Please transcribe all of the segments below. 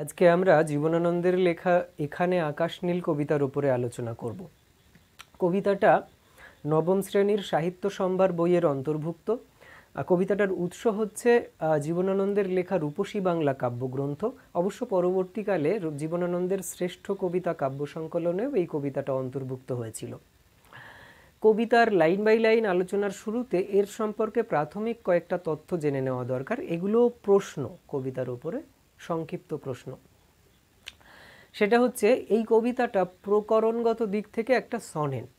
আজকে আমরা জীবনানন্দের লেখা এখানে আকাশ নীল কবিতার উপরে আলোচনা করব কবিতাটা নবম শ্রেণীর সাহিত্য সম্ভার বইয়ের অন্তর্ভুক্ত কবিতাটার উৎস হচ্ছে জীবনানন্দের লেখা রূপসী বাংলা কাব্যগ্রন্থ অবশ্য পরবর্তীকালে জীবনানন্দের শ্রেষ্ঠ কবিতা কাব্য সংকলনেও এই কবিতাটা অন্তর্ভুক্ত হয়েছিল কবিতার লাইন বাই লাইন আলোচনার শুরুতে এর সম্পর্কে প্রাথমিক কয়েকটা তথ্য জেনে নেওয়া দরকার এগুলো প্রশ্ন কবিতার উপরে সংক্ষিপ্ত প্রশ্ন সেটা হচ্ছে এই কবিতাটা প্রকরণগত দিক থেকে একটা সনেট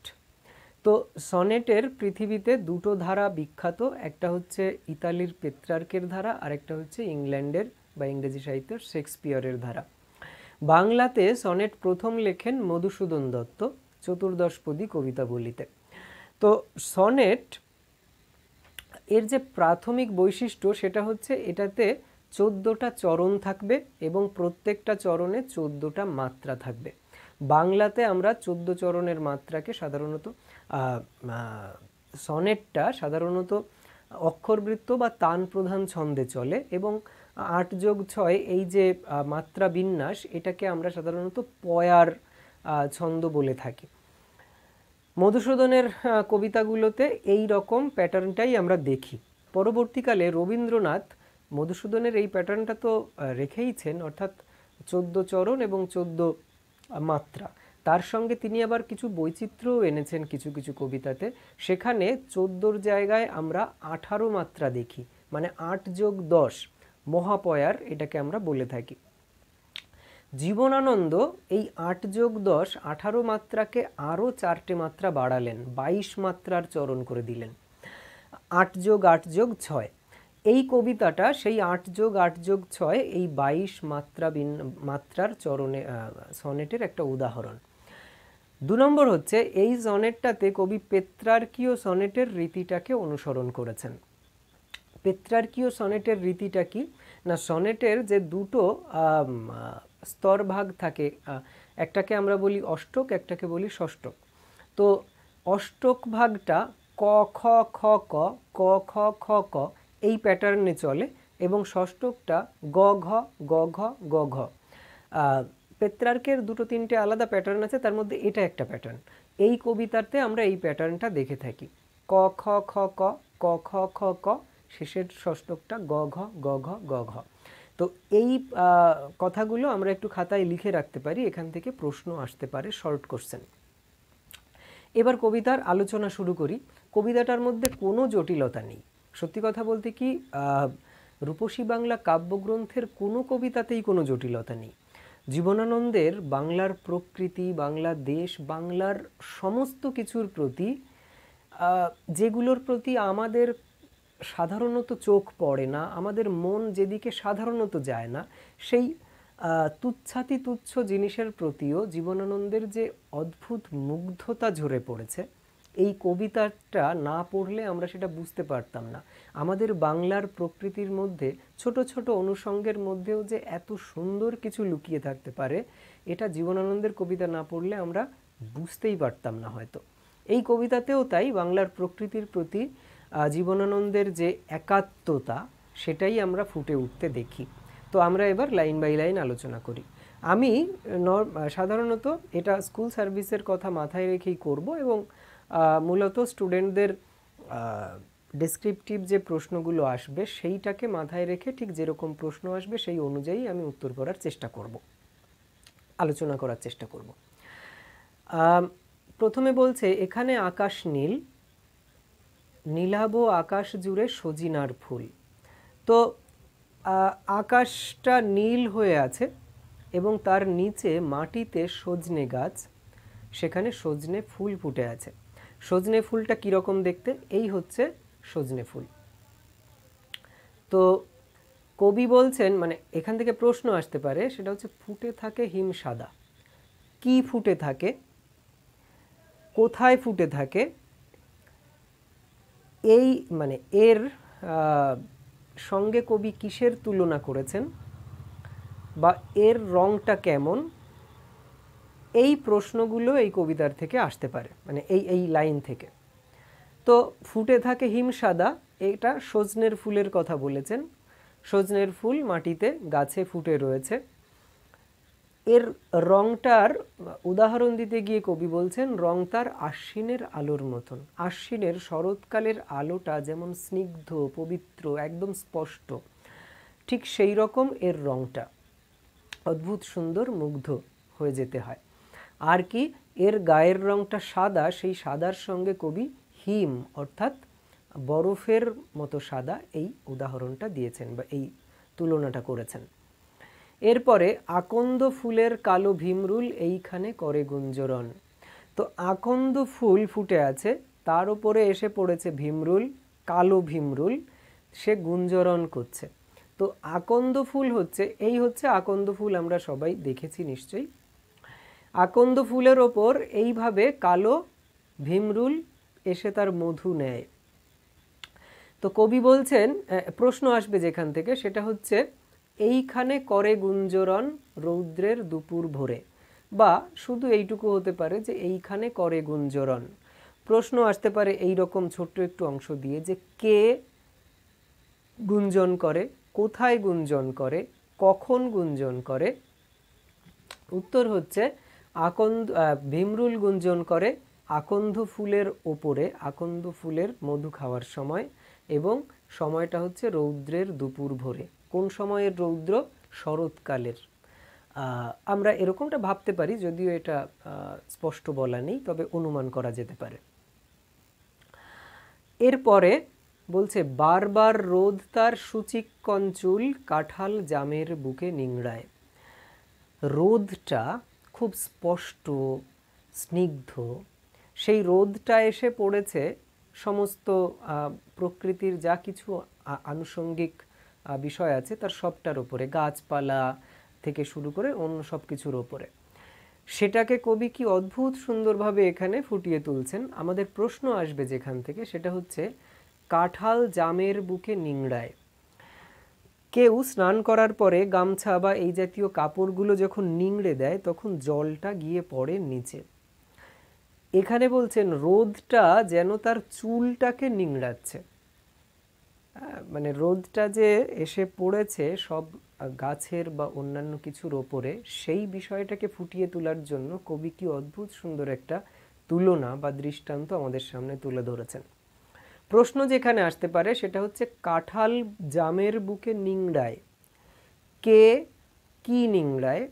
তো সনেটের পৃথিবীতে দুটো ধারা বিখ্যাত একটা হচ্ছে ইতালির পেত্রার্কের ধারা আর একটা হচ্ছে ইংল্যান্ডের বা ইংরেজি সাহিত্যের শেক্সপিয়রের ধারা বাংলাতে সনেট প্রথম লেখেন মধুসূদন দত্ত চতুর্দশপদী কবিতা বলিতে তো সনেট এর যে প্রাথমিক বৈশিষ্ট্য সেটা হচ্ছে এটাতে চোদ্দোটা চরণ থাকবে এবং প্রত্যেকটা চরণে চোদ্দোটা মাত্রা থাকবে বাংলাতে আমরা চোদ্দো চরণের মাত্রাকে সাধারণত সনেটটা সাধারণত অক্ষরবৃত্ত বা তান প্রধান ছন্দে চলে এবং আট যোগ ছয় এই যে মাত্রা বিন্যাস এটাকে আমরা সাধারণত পয়ার ছন্দ বলে থাকি মধুসূদনের কবিতাগুলোতে এই রকম প্যাটার্নটাই আমরা দেখি পরবর্তীকালে রবীন্দ্রনাথ মধুসূদনের এই প্যাটার্নটা তো রেখেইছেন অর্থাৎ চোদ্দ চরণ এবং চোদ্দ মাত্রা তার সঙ্গে তিনি আবার কিছু বৈচিত্র্যও এনেছেন কিছু কিছু কবিতাতে সেখানে চোদ্দোর জায়গায় আমরা আঠারো মাত্রা দেখি মানে আট যোগ দশ মহাপয়ার এটাকে আমরা বলে থাকি জীবনানন্দ এই আট যোগ দশ আঠারো মাত্রাকে আরও চারটে মাত্রা বাড়ালেন বাইশ মাত্রার চরণ করে দিলেন আট যোগ আট যোগ ছয় এই কবিতাটা সেই আট যোগ আট যোগ ছয় এই বাইশ মাত্রা বিন মাত্রার চরণে সনেটের একটা উদাহরণ দু নম্বর হচ্ছে এই সনেটটাতে কবি পেত্রার্কীয় সনেটের রীতিটাকে অনুসরণ করেছেন পেত্রার্কীয় সনেটের রীতিটা কি না সনেটের যে দুটো স্তরভাগ থাকে একটাকে আমরা বলি অষ্টক একটাকে বলি ষষ্ঠক তো অষ্টক ভাগটা ক খ খ ক ক খ খ ক এই প্যাটার্নে চলে এবং ষষ্ঠকটা গ ঘ গ ঘ গ ঘ পেত্রার্কের দুটো তিনটে আলাদা প্যাটার্ন আছে তার মধ্যে এটা একটা প্যাটার্ন এই কবিতাতে আমরা এই প্যাটার্নটা দেখে থাকি ক খ খ ক ক খ খ ক শেষের ষষ্ঠকটা গ ঘ গ ঘ গ ঘ তো এই কথাগুলো আমরা একটু খাতায় লিখে রাখতে পারি এখান থেকে প্রশ্ন আসতে পারে শর্ট কোশ্চেন এবার কবিতার আলোচনা শুরু করি কবিতাটার মধ্যে কোনো জটিলতা নেই সত্যি কথা বলতে কি রূপসী বাংলা কাব্যগ্রন্থের কোনো কবিতাতেই কোনো জটিলতা নেই জীবনানন্দের বাংলার প্রকৃতি বাংলাদেশ বাংলার সমস্ত কিছুর প্রতি যেগুলোর প্রতি আমাদের সাধারণত চোখ পড়ে না আমাদের মন যেদিকে সাধারণত যায় না সেই তুচ্ছাতি তুচ্ছ জিনিসের প্রতিও জীবনানন্দের যে অদ্ভুত মুগ্ধতা ঝরে পড়েছে এই কবিতাটা না পড়লে আমরা সেটা বুঝতে পারতাম না আমাদের বাংলার প্রকৃতির মধ্যে ছোট ছোট অনুষঙ্গের মধ্যেও যে এত সুন্দর কিছু লুকিয়ে থাকতে পারে এটা জীবনানন্দের কবিতা না পড়লে আমরা বুঝতেই পারতাম না হয়তো এই কবিতাতেও তাই বাংলার প্রকৃতির প্রতি জীবনানন্দের যে একাত্মতা সেটাই আমরা ফুটে উঠতে দেখি তো আমরা এবার লাইন বাই লাইন আলোচনা করি আমি সাধারণত এটা স্কুল সার্ভিসের কথা মাথায় রেখেই করব এবং মূলত স্টুডেন্টদের ডেসক্রিপটিভ যে প্রশ্নগুলো আসবে সেইটাকে মাথায় রেখে ঠিক যেরকম প্রশ্ন আসবে সেই অনুযায়ী আমি উত্তর করার চেষ্টা করব আলোচনা করার চেষ্টা করব প্রথমে বলছে এখানে আকাশ নীল নীলাভ আকাশ জুড়ে সজিনার ফুল তো আকাশটা নীল হয়ে আছে এবং তার নিচে মাটিতে সজনে গাছ সেখানে সজনে ফুল ফুটে আছে সজনে ফুলটা কীরকম দেখতে এই হচ্ছে সজনে ফুল তো কবি বলছেন মানে এখান থেকে প্রশ্ন আসতে পারে সেটা হচ্ছে ফুটে থাকে হিম সাদা কি ফুটে থাকে কোথায় ফুটে থাকে এই মানে এর সঙ্গে কবি কিসের তুলনা করেছেন বা এর রংটা কেমন এই প্রশ্নগুলো এই কবিতার থেকে আসতে পারে মানে এই এই লাইন থেকে তো ফুটে থাকে হিম সাদা এটা সজনের ফুলের কথা বলেছেন সজনের ফুল মাটিতে গাছে ফুটে রয়েছে এর রংটার উদাহরণ দিতে গিয়ে কবি বলছেন রং তার আশ্বিনের আলোর মতন আশ্বিনের শরৎকালের আলোটা যেমন স্নিগ্ধ পবিত্র একদম স্পষ্ট ঠিক সেই রকম এর রংটা অদ্ভুত সুন্দর মুগ্ধ হয়ে যেতে হয় আর কি এর গায়ের রঙটা সাদা সেই সাদার সঙ্গে কবি হিম অর্থাৎ বরফের মতো সাদা এই উদাহরণটা দিয়েছেন বা এই তুলনাটা করেছেন এরপরে আকন্দ ফুলের কালো ভীমরুল এইখানে করে গুঞ্জরণ তো আকন্দ ফুল ফুটে আছে তার উপরে এসে পড়েছে ভীমরুল কালো ভীমরুল সে গুঞ্জরণ করছে তো আকন্দ ফুল হচ্ছে এই হচ্ছে আকন্দ ফুল আমরা সবাই দেখেছি নিশ্চয়ই আকন্দ ফুলের ওপর এইভাবে কালো ভীমরুল এসে তার মধু নেয় তো কবি বলছেন প্রশ্ন আসবে যেখান থেকে সেটা হচ্ছে এইখানে করে গুঞ্জরণ রৌদ্রের দুপুর ভোরে বা শুধু এইটুকু হতে পারে যে এইখানে করে গুঞ্জরণ প্রশ্ন আসতে পারে এই রকম ছোট্ট একটু অংশ দিয়ে যে কে গুঞ্জন করে কোথায় গুঞ্জন করে কখন গুঞ্জন করে উত্তর হচ্ছে আকন্দ ভীমরুল গুঞ্জন করে আকন্দ ফুলের ওপরে আকন্দ ফুলের মধু খাওয়ার সময় এবং সময়টা হচ্ছে রৌদ্রের দুপুর ভোরে কোন সময়ের রৌদ্র শরৎকালের আমরা এরকমটা ভাবতে পারি যদিও এটা স্পষ্ট বলা নেই তবে অনুমান করা যেতে পারে এরপরে বলছে বারবার রোদ তার সূচিক কঞ্চুল কাঁঠাল জামের বুকে নিংড়ায় রোদটা খুব স্পষ্ট স্নিগ্ধ সেই রোদটা এসে পড়েছে সমস্ত প্রকৃতির যা কিছু আনুষঙ্গিক বিষয় আছে তার সবটার ওপরে গাছপালা থেকে শুরু করে অন্য সব কিছুর ওপরে সেটাকে কবি কি অদ্ভুত সুন্দরভাবে এখানে ফুটিয়ে তুলছেন আমাদের প্রশ্ন আসবে যেখান থেকে সেটা হচ্ছে কাঁঠাল জামের বুকে নিংড়ায় কেউ স্নান করার পরে গামছা বা এই জাতীয় কাপড়গুলো যখন নিংড়ে দেয় তখন জলটা গিয়ে পড়ে নিচে এখানে বলছেন রোদটা যেন তার চুলটাকে নিংড়াচ্ছে মানে রোদটা যে এসে পড়েছে সব গাছের বা অন্যান্য কিছুর ওপরে সেই বিষয়টাকে ফুটিয়ে তোলার জন্য কবি কি অদ্ভুত সুন্দর একটা তুলনা বা দৃষ্টান্ত আমাদের সামনে তুলে ধরেছেন প্রশ্ন যেখানে আসতে পারে সেটা হচ্ছে কাঁঠাল জামের বুকে নিংড়ায় কে কি নিংড়ায়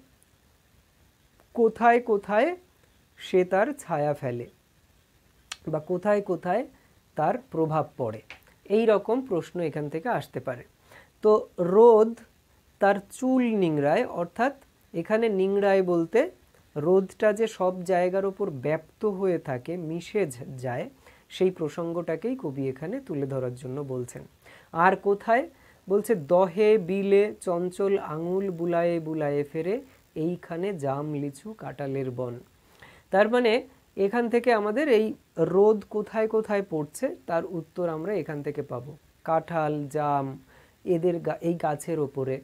কোথায় কোথায় সে তার ছায়া ফেলে বা কোথায় কোথায় তার প্রভাব পড়ে এই রকম প্রশ্ন এখান থেকে আসতে পারে তো রোদ তার চুল নিংড়ায় অর্থাৎ এখানে নিংড়ায় বলতে রোদটা যে সব জায়গার ওপর ব্যপ্ত হয়ে থাকে মিশে যায় সেই প্রসঙ্গটাকেই কবি এখানে তুলে ধরার জন্য বলছেন আর কোথায় বলছে দহে বিলে চঞ্চল আঙুল বুলায়ে বুলায়ে ফেরে এইখানে জাম লিচু কাটালের বন তার মানে এখান থেকে আমাদের এই রোদ কোথায় কোথায় পড়ছে তার উত্তর আমরা এখান থেকে পাবো কাঁঠাল জাম এদের এই গাছের ওপরে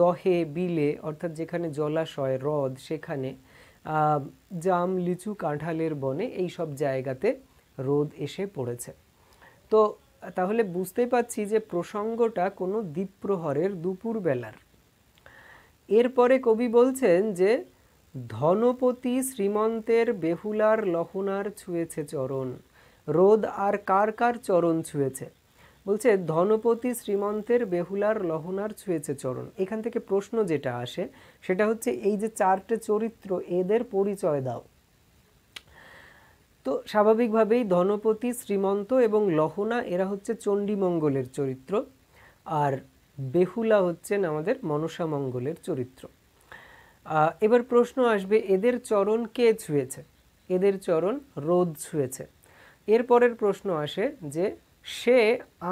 দহে বিলে অর্থাৎ যেখানে জলাশয় হ্রদ সেখানে জাম লিচু কাঁঠালের বনে এই সব জায়গাতে রোদ এসে পড়েছে তো তাহলে বুঝতে পাচ্ছি যে প্রসঙ্গটা কোনো দ্বীপ্রহরের দুপুরবেলার এরপরে কবি বলছেন যে ধনপতি শ্রীমন্তের বেহুলার লহনার ছুঁয়েছে চরণ রোদ আর কার কার চরণ ছুঁয়েছে বলছে ধনপতি শ্রীমন্তের বেহুলার লহনার ছুঁয়েছে চরণ এখান থেকে প্রশ্ন যেটা আসে সেটা হচ্ছে এই যে চারটে চরিত্র এদের পরিচয় দাও তো স্বাভাবিকভাবেই ধনপতি শ্রীমন্ত এবং লহনা এরা হচ্ছে চণ্ডীমঙ্গলের চরিত্র আর বেহুলা হচ্ছেন আমাদের মনসামঙ্গলের চরিত্র এবার প্রশ্ন আসবে এদের চরণ কে ছুঁয়েছে এদের চরণ রোদ ছুঁয়েছে এরপরের প্রশ্ন আসে যে সে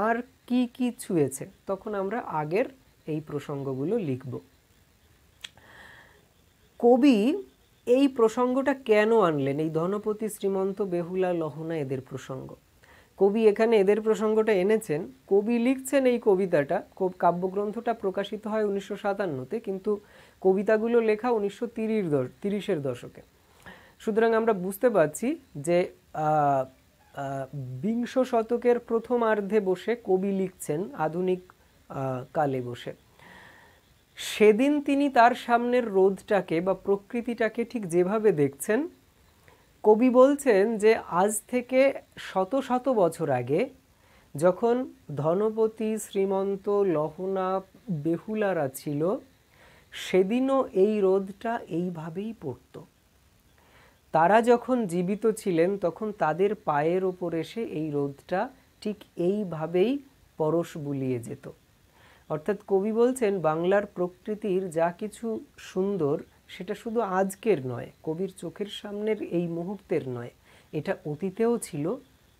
আর কি কি ছুঁয়েছে তখন আমরা আগের এই প্রসঙ্গগুলো লিখব কবি এই প্রসঙ্গটা কেন আনলেন এই ধনপতি শ্রীমন্ত বেহুলা লহনা এদের প্রসঙ্গ কবি এখানে এদের প্রসঙ্গটা এনেছেন কবি লিখছেন এই কবিতাটা কাব্যগ্রন্থটা প্রকাশিত হয় উনিশশো সাতান্নতে কিন্তু কবিতাগুলো লেখা উনিশশো তিরিশ তিরিশের দশকে সুতরাং আমরা বুঝতে পারছি যে বিংশ শতকের প্রথমার্ধে বসে কবি লিখছেন আধুনিক কালে বসে সেদিন তিনি তার সামনের রোদটাকে বা প্রকৃতিটাকে ঠিক যেভাবে দেখছেন কবি বলছেন যে আজ থেকে শত শত বছর আগে যখন ধনপতি শ্রীমন্ত লহনা বেহুলারা ছিল সেদিনও এই রোদটা এইভাবেই পড়ত তারা যখন জীবিত ছিলেন তখন তাদের পায়ের ওপর এসে এই রোদটা ঠিক এইভাবেই পরশ বুলিয়ে যেত অর্থাৎ কবি বলছেন বাংলার প্রকৃতির যা কিছু সুন্দর সেটা শুধু আজকের নয় কবির চোখের সামনের এই মুহূর্তের নয় এটা অতীতেও ছিল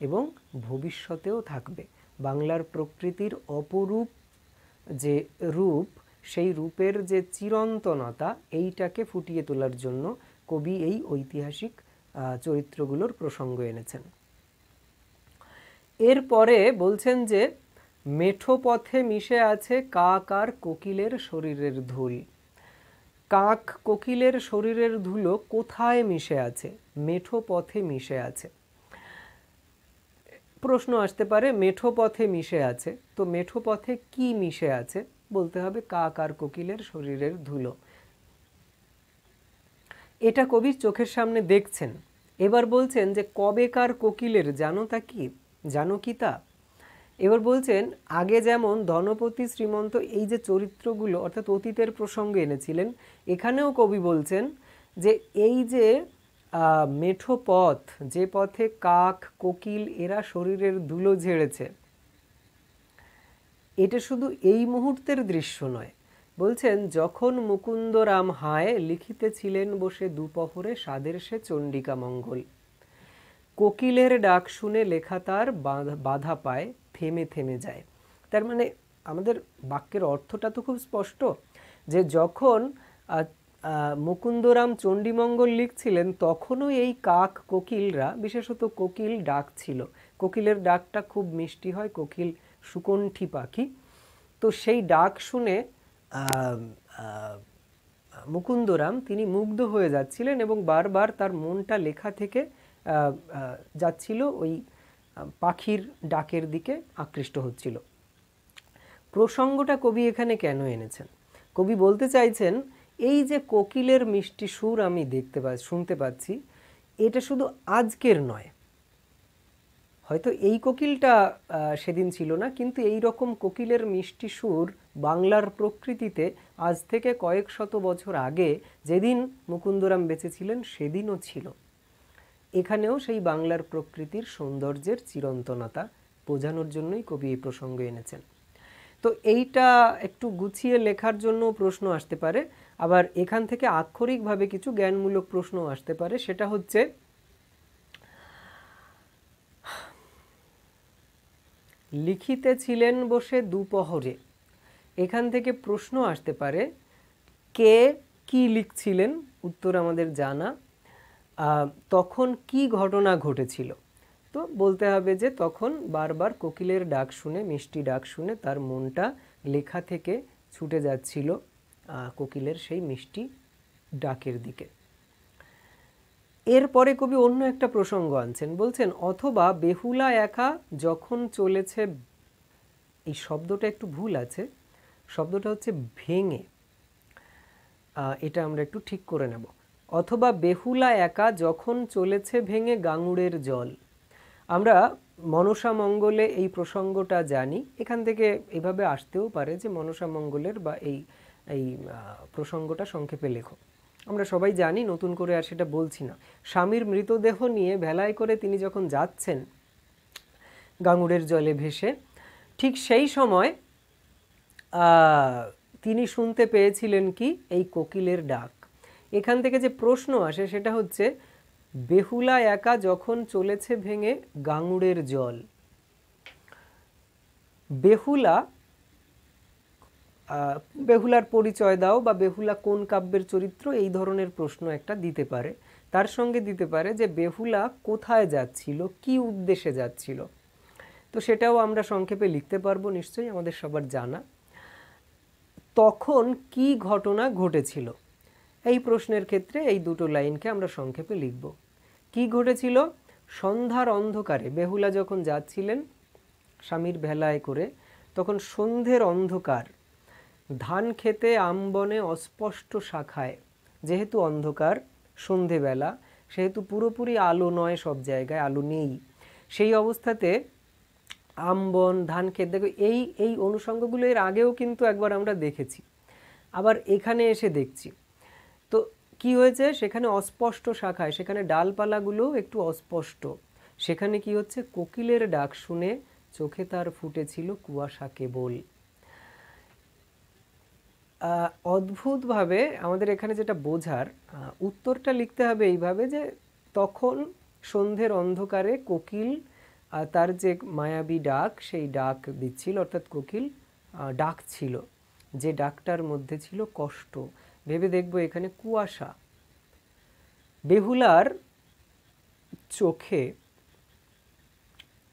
এবং ভবিষ্যতেও থাকবে বাংলার প্রকৃতির অপরূপ যে রূপ সেই রূপের যে চিরন্তনতা এইটাকে ফুটিয়ে তোলার জন্য কবি এই ঐতিহাসিক চরিত্রগুলোর প্রসঙ্গ এনেছেন এরপরে বলছেন যে মেঠো পথে মিশে আছে কাক আর কোকিলের শরীরের ধুল কাক কোকিলের শরীরের ধুলো কোথায় মিশে আছে মেঠো পথে মিশে আছে প্রশ্ন আসতে পারে মেঠো পথে মিশে আছে তো মেঠো পথে কি মিশে আছে বলতে হবে কাক আর কোকিলের শরীরের ধুলো এটা কবি চোখের সামনে দেখছেন এবার বলছেন যে কবেকার কোকিলের জানো তা কি জানো কি তা এবার বলছেন আগে যেমন ধনপতি শ্রীমন্ত এই যে চরিত্রগুলো অর্থাৎ অতীতের প্রসঙ্গে এনেছিলেন এখানেও কবি বলছেন যে এই যে মেঠো পথ যে পথে কাক কোকিল এরা শরীরের ধুলো ঝেড়েছে এটা শুধু এই মুহূর্তের দৃশ্য নয় বলছেন যখন মুকুন্দরাম হায় লিখিতেছিলেন বসে দুপহরে সাদের সে চণ্ডিকা মঙ্গল কোকিলের ডাক শুনে লেখা তার বাধা পায় থেমে থেমে যায় তার মানে আমাদের বাক্যের অর্থটা তো খুব স্পষ্ট যে যখন মুকুন্দরাম চণ্ডীমঙ্গল লিখছিলেন তখনও এই কাক কোকিলরা বিশেষত কোকিল ডাক ছিল কোকিলের ডাকটা খুব মিষ্টি হয় কোকিল সুকণ্ঠী পাখি তো সেই ডাক শুনে মুকুন্দরাম তিনি মুগ্ধ হয়ে যাচ্ছিলেন এবং বারবার তার মনটা লেখা থেকে যাচ্ছিল ওই পাখির ডাকের দিকে আকৃষ্ট হচ্ছিল প্রসঙ্গটা কবি এখানে কেন এনেছেন কবি বলতে চাইছেন এই যে কোকিলের মিষ্টি সুর আমি দেখতে পা শুনতে পাচ্ছি এটা শুধু আজকের নয় হয়তো এই কোকিলটা সেদিন ছিল না কিন্তু এই রকম কোকিলের মিষ্টি সুর বাংলার প্রকৃতিতে আজ থেকে কয়েক শত বছর আগে যেদিন মুকুন্দরাম বেঁচেছিলেন সেদিনও ছিল এখানেও সেই বাংলার প্রকৃতির সৌন্দর্যের চিরন্তনতা বোঝানোর জন্যই কবি এই প্রসঙ্গ এনেছেন তো এইটা একটু গুছিয়ে লেখার জন্য প্রশ্ন আসতে পারে আবার এখান থেকে আক্ষরিকভাবে কিছু জ্ঞানমূলক প্রশ্ন আসতে পারে সেটা হচ্ছে লিখিতে ছিলেন বসে দুপহরে এখান থেকে প্রশ্ন আসতে পারে কে কি লিখছিলেন উত্তর আমাদের জানা তখন কি ঘটনা ঘটেছিল তো বলতে হবে যে তখন বারবার কোকিলের ডাক শুনে মিষ্টি ডাক শুনে তার মনটা লেখা থেকে ছুটে যাচ্ছিল কোকিলের সেই মিষ্টি ডাকের দিকে এরপরে কবি অন্য একটা প্রসঙ্গ আনছেন বলছেন অথবা বেহুলা একা যখন চলেছে এই শব্দটা একটু ভুল আছে শব্দটা হচ্ছে ভেঙে এটা আমরা একটু ঠিক করে নেব অথবা বেহুলা একা যখন চলেছে ভেঙে গাঙুড়ের জল আমরা মনসা মঙ্গলে এই প্রসঙ্গটা জানি এখান থেকে এভাবে আসতেও পারে যে মনসা মঙ্গলের বা এই এই প্রসঙ্গটা সংক্ষেপে লেখো আমরা সবাই জানি নতুন করে আর সেটা বলছি না স্বামীর মৃতদেহ নিয়ে ভেলায় করে তিনি যখন যাচ্ছেন গাঙুড়ের জলে ভেসে ঠিক সেই সময় তিনি শুনতে পেয়েছিলেন কি এই কোকিলের ডাক এখান থেকে যে প্রশ্ন আসে সেটা হচ্ছে বেহুলা একা যখন চলেছে ভেঙে গাঙুড়ের জল বেহুলা বেহুলার পরিচয় দাও বা বেহুলা কোন কাব্যের চরিত্র এই ধরনের প্রশ্ন একটা দিতে পারে তার সঙ্গে দিতে পারে যে বেহুলা কোথায় যাচ্ছিল কি উদ্দেশ্যে যাচ্ছিল তো সেটাও আমরা সংক্ষেপে লিখতে পারবো নিশ্চয়ই আমাদের সবার জানা তখন কি ঘটনা ঘটেছিল এই প্রশ্নের ক্ষেত্রে এই দুটো লাইনকে আমরা সংক্ষেপে লিখব কি ঘটেছিল সন্ধ্যার অন্ধকারে বেহুলা যখন যাচ্ছিলেন স্বামীর ভেলায় করে তখন সন্ধ্যের অন্ধকার ধান খেতে আমবনে অস্পষ্ট শাখায় যেহেতু অন্ধকার সন্ধেবেলা সেহেতু পুরোপুরি আলো নয় সব জায়গায় আলো নেই সেই অবস্থাতে আমবন ধান খেত দেখো এই এই অনুষঙ্গগুলো এর আগেও কিন্তু একবার আমরা দেখেছি আবার এখানে এসে দেখছি কি হয়েছে সেখানে অস্পষ্ট শাখায় সেখানে ডালপালাগুলো একটু অস্পষ্ট সেখানে কি হচ্ছে কোকিলের ডাক শুনে চোখে তার ফুটেছিল কুয়াশা কেবল অদ্ভুতভাবে আমাদের এখানে যেটা বোঝার উত্তরটা লিখতে হবে এইভাবে যে তখন সন্ধ্যের অন্ধকারে কোকিল তার যে মায়াবী ডাক সেই ডাক দিচ্ছিল অর্থাৎ কোকিল ডাক ছিল যে ডাকটার মধ্যে ছিল কষ্ট ভেবে দেখব এখানে কুয়াশা বেহুলার চোখে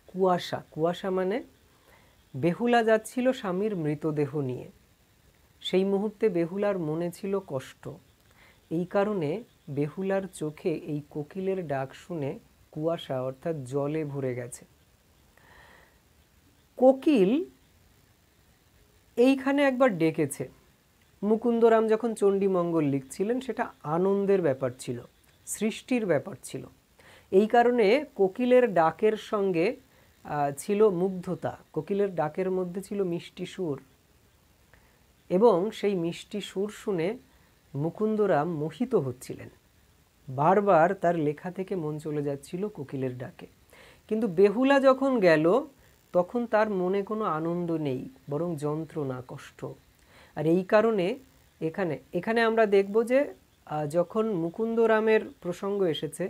কুয়াশা কুয়াশা মানে বেহুলা যাচ্ছিল স্বামীর মৃতদেহ নিয়ে সেই মুহূর্তে বেহুলার মনে ছিল কষ্ট এই কারণে বেহুলার চোখে এই কোকিলের ডাক শুনে কুয়াশা অর্থাৎ জলে ভরে গেছে কোকিল এইখানে একবার ডেকেছে মুকুন্দরাম যখন চণ্ডীমঙ্গল লিখছিলেন সেটা আনন্দের ব্যাপার ছিল সৃষ্টির ব্যাপার ছিল এই কারণে কোকিলের ডাকের সঙ্গে ছিল মুগ্ধতা কোকিলের ডাকের মধ্যে ছিল মিষ্টি সুর এবং সেই মিষ্টি সুর শুনে মুকুন্দরাম মোহিত হচ্ছিলেন বারবার তার লেখা থেকে মন চলে যাচ্ছিল কোকিলের ডাকে কিন্তু বেহুলা যখন গেল তখন তার মনে কোনো আনন্দ নেই বরং যন্ত্রণা কষ্ট আর এই কারণে এখানে এখানে আমরা দেখব যে যখন মুকুন্দরামের প্রসঙ্গ এসেছে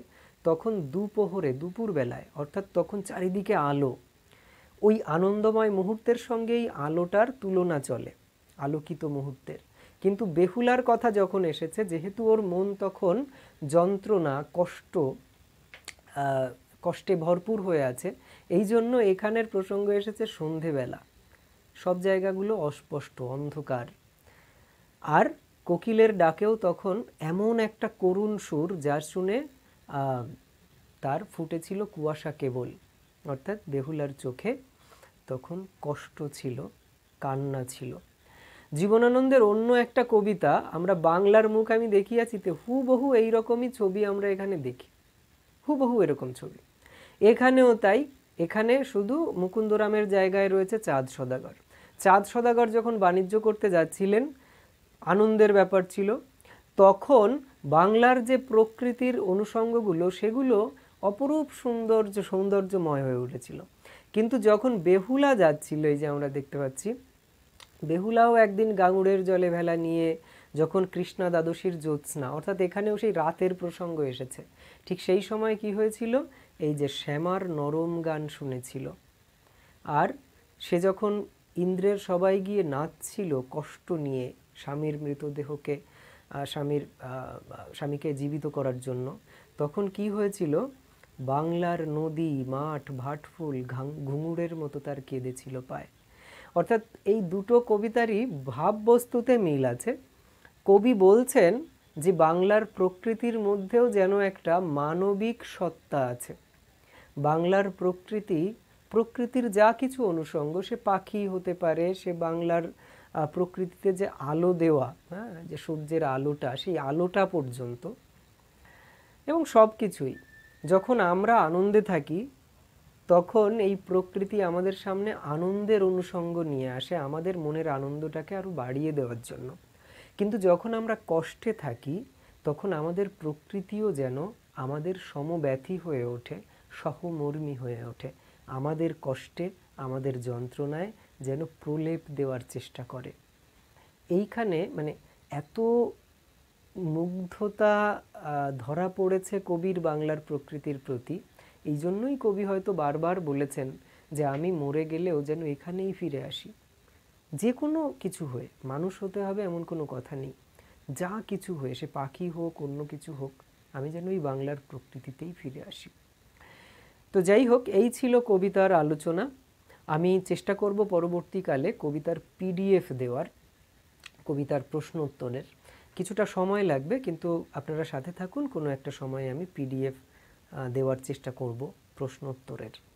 তখন দুপোহরে দুপুরবেলায় অর্থাৎ তখন চারিদিকে আলো ওই আনন্দময় মুহূর্তের সঙ্গে এই আলোটার তুলনা চলে আলোকিত মুহূর্তের কিন্তু বেহুলার কথা যখন এসেছে যেহেতু ওর মন তখন যন্ত্রণা কষ্ট কষ্টে ভরপুর হয়ে আছে এই জন্য এখানের প্রসঙ্গ এসেছে সন্ধেবেলা সব জায়গাগুলো অস্পষ্ট অন্ধকার আর কোকিলের ডাকেও তখন এমন একটা করুণ সুর যার শুনে তার ফুটেছিল কুয়াশা কেবল অর্থাৎ বেহুলার চোখে তখন কষ্ট ছিল কান্না ছিল জীবনানন্দের অন্য একটা কবিতা আমরা বাংলার মুখ আমি তো হুবহু এইরকমই ছবি আমরা এখানে দেখি হুবহু এরকম ছবি এখানেও তাই এখানে শুধু মুকুন্দরামের জায়গায় রয়েছে চাঁদ সদাগর চাঁদ সদাগর যখন বাণিজ্য করতে যাচ্ছিলেন আনন্দের ব্যাপার ছিল তখন বাংলার যে প্রকৃতির অনুষঙ্গগুলো সেগুলো অপরূপ সৌন্দর্য সৌন্দর্যময় হয়ে উঠেছিল কিন্তু যখন বেহুলা যাচ্ছিল এই যে আমরা দেখতে পাচ্ছি বেহুলাও একদিন গাঙুড়ের জলে ভেলা নিয়ে যখন কৃষ্ণা দ্বাদশীর জ্যোৎস্না অর্থাৎ এখানেও সেই রাতের প্রসঙ্গ এসেছে ঠিক সেই সময় কি হয়েছিল এই যে শ্যামার নরম গান শুনেছিল আর সে যখন ইন্দ্রের সবাই গিয়ে নাচছিল কষ্ট নিয়ে স্বামীর মৃতদেহকে স্বামীর স্বামীকে জীবিত করার জন্য তখন কি হয়েছিল বাংলার নদী মাঠ ভাটফুল ঘুঙুরের মতো তার কেঁদেছিল পায় অর্থাৎ এই দুটো কবিতারই ভাববস্তুতে মিল আছে কবি বলছেন যে বাংলার প্রকৃতির মধ্যেও যেন একটা মানবিক সত্তা আছে বাংলার প্রকৃতি প্রকৃতির যা কিছু অনুষঙ্গ সে পাখি হতে পারে সে বাংলার প্রকৃতিতে যে আলো দেওয়া হ্যাঁ যে সূর্যের আলোটা সেই আলোটা পর্যন্ত এবং সব কিছুই যখন আমরা আনন্দে থাকি তখন এই প্রকৃতি আমাদের সামনে আনন্দের অনুষঙ্গ নিয়ে আসে আমাদের মনের আনন্দটাকে আরও বাড়িয়ে দেওয়ার জন্য কিন্তু যখন আমরা কষ্টে থাকি তখন আমাদের প্রকৃতিও যেন আমাদের সমব্যথী হয়ে ওঠে সহমর্মী হয়ে ওঠে আমাদের কষ্টে আমাদের যন্ত্রণায় যেন প্রলেপ দেওয়ার চেষ্টা করে এইখানে মানে এত মুগ্ধতা ধরা পড়েছে কবির বাংলার প্রকৃতির প্রতি এই জন্যই কবি হয়তো বারবার বলেছেন যে আমি মরে গেলেও যেন এখানেই ফিরে আসি যে কোনো কিছু হয়ে মানুষ হতে হবে এমন কোনো কথা নেই যা কিছু হয়ে সে পাখি হোক অন্য কিছু হোক আমি যেন ওই বাংলার প্রকৃতিতেই ফিরে আসি তো যাই হোক এই ছিল কবিতার আলোচনা আমি চেষ্টা করব পরবর্তীকালে কবিতার পিডিএফ দেওয়ার কবিতার প্রশ্ন উত্তরের কিছুটা সময় লাগবে কিন্তু আপনারা সাথে থাকুন কোনো একটা সময়ে আমি পিডিএফ দেওয়ার চেষ্টা করব উত্তরের